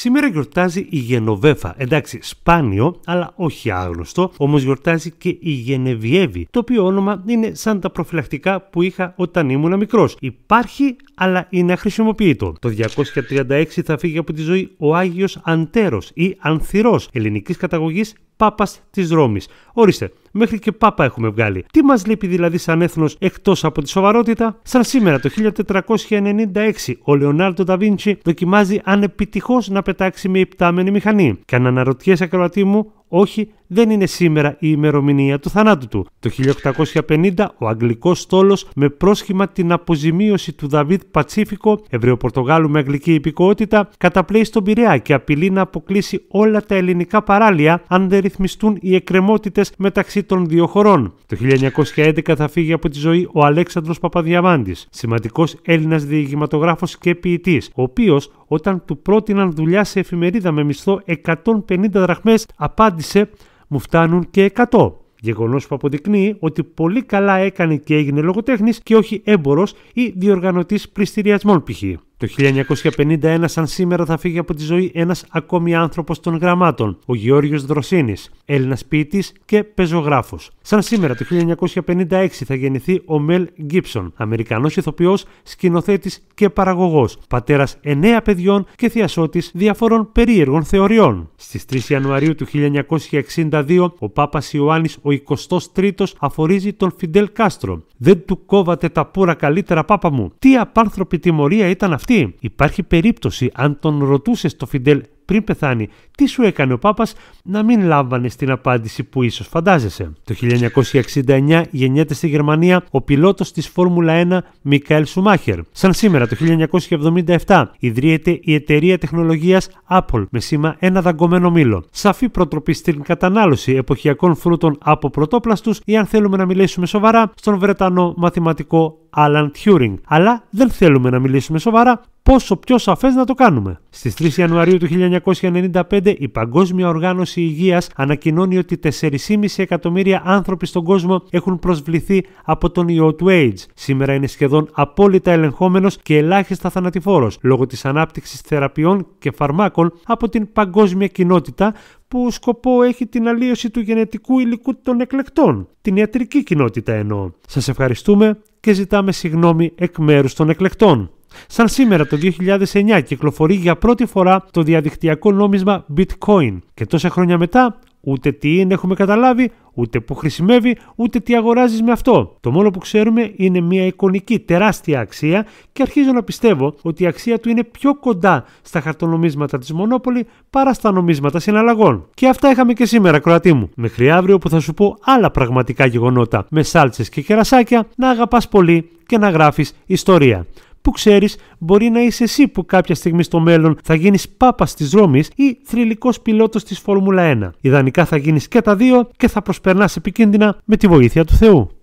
Σήμερα γιορτάζει η Γενοβέφα. Εντάξει, σπάνιο, αλλά όχι άγνωστο. Όμως γιορτάζει και η Γενεβιέβη, το οποίο όνομα είναι σαν τα προφυλακτικά που είχα όταν ήμουν μικρός. Υπάρχει, αλλά είναι αχρησιμοποιητό. Το 236 θα φύγει από τη ζωή ο Άγιος Αντέρος ή Ανθυρός ελληνικής καταγωγής Πάπας της Ρώμης. Ορίστε, μέχρι και Πάπα έχουμε βγάλει. Τι μας λείπει δηλαδή σαν έθνος εκτός από τη σοβαρότητα. Σαν σήμερα το 1496 ο Λεωνάρντο Νταβίντσι δοκιμάζει αν να πετάξει με υπτάμενη μηχανή. Και αν αναρωτιέσαι ακροατή μου, όχι δεν είναι σήμερα η ημερομηνία του θανάτου του. Το 1850 ο Αγγλικός στόλος με πρόσχημα την αποζημίωση του Δαβίδ Πατσίφικο, Εβρεο-Πορτογάλου με αγγλική υπηκότητα, καταπλέει στον Πειραιά και απειλεί να αποκλείσει όλα τα ελληνικά παράλια αν δεν ρυθμιστούν οι εκκρεμότητες μεταξύ των δύο χωρών. Το 1911 θα φύγει από τη ζωή ο Αλέξανδρος Παπαδιαμάντης, σημαντικός Έλληνας διηγηματογράφος και ποιητής, ο οποίος όταν του πρότειναν δουλειά σε εφημερίδα με μισθό 150 δραχμές, απάντησε «Μου φτάνουν και 100». Γεγονός που αποδεικνύει ότι πολύ καλά έκανε και έγινε λογοτέχνης και όχι έμπορος ή διοργανωτής πληστηριασμών π.χ. Το 1951 σαν σήμερα θα φύγει από τη ζωή ένας ακόμη άνθρωπος των γραμμάτων, ο Γεώργιος Δροσίνης, Έλληνας ποιητής και πεζογράφος. Σαν σήμερα το 1956 θα γεννηθεί ο Μελ Γκίψον, Αμερικανός ηθοποιός, σκηνοθέτης και παραγωγός, πατέρας εννέα παιδιών και θειασότης διαφορών περίεργων θεωριών. Στις 3 Ιανουαρίου του 1962 ο Πάπας Ιωάννης ο 23ος αφορίζει τον Φιντελ Κάστρο. «Δεν του κόβατε τα πουρα καλύτερα, πάπα μου. Τι απάνθρωπη τιμωρία ήταν αυτή Υπάρχει περίπτωση αν τον ρωτούσες το Φιντέλ πριν πεθάνει τι σου έκανε ο Πάπας να μην λάμβανε στην απάντηση που ίσως φαντάζεσαι. Το 1969 γεννιέται στη Γερμανία ο πιλότος της Φόρμουλα 1 Μικαέλ Σουμάχερ. Σαν σήμερα το 1977 ιδρύεται η εταιρεία τεχνολογίας Apple με σήμα ένα δαγκωμένο μήλο. Σαφή προτροπή στην κατανάλωση εποχιακών φρούτων από πρωτόπλαστους ή αν θέλουμε να μιλήσουμε σοβαρά στον Βρετανό μαθηματικό Alan Turing. Αλλά δεν θέλουμε να μιλήσουμε σοβαρά, πόσο πιο σαφές να το κάνουμε. Στις 3 Ιανουαρίου του 1995 η Παγκόσμια Οργάνωση Υγείας ανακοινώνει ότι 4,5 εκατομμύρια άνθρωποι στον κόσμο έχουν προσβληθεί από τον ιό του AIDS. Σήμερα είναι σχεδόν απόλυτα ελεγχόμενος και ελάχιστα θανατηφόρος λόγω της ανάπτυξης θεραπείων και φαρμάκων από την παγκόσμια κοινότητα που σκοπό έχει την αλλίωση του γενετικού υλικού των εκλεκτών, την ιατρική κοινότητα εννοώ. Σας ευχαριστούμε και ζητάμε συγγνώμη εκ μέρους των εκλεκτών. Σαν σήμερα το 2009 κυκλοφορεί για πρώτη φορά το διαδικτυακό νόμισμα bitcoin και τόσα χρόνια μετά ούτε τι είναι έχουμε καταλάβει, ούτε που χρησιμεύει, ούτε τι αγοράζεις με αυτό. Το μόνο που ξέρουμε είναι μια εικονική τεράστια αξία και αρχίζω να πιστεύω ότι η αξία του είναι πιο κοντά στα χαρτονομίσματα της Μονόπολη παρά στα νομίσματα συναλλαγών. Και αυτά είχαμε και σήμερα, Κροατή μου. Μέχρι αύριο που θα σου πω άλλα πραγματικά γεγονότα με σάλτσες και κερασάκια, να αγαπάς πολύ και να γράφεις ιστορία. Που ξέρεις, μπορεί να είσαι εσύ που κάποια στιγμή στο μέλλον θα γίνεις πάπας της Ρώμης ή θρηλυκός πιλότος της Φόρμουλα 1. Ιδανικά θα γίνεις και τα δύο και θα προσπερνάς επικίνδυνα με τη βοήθεια του Θεού.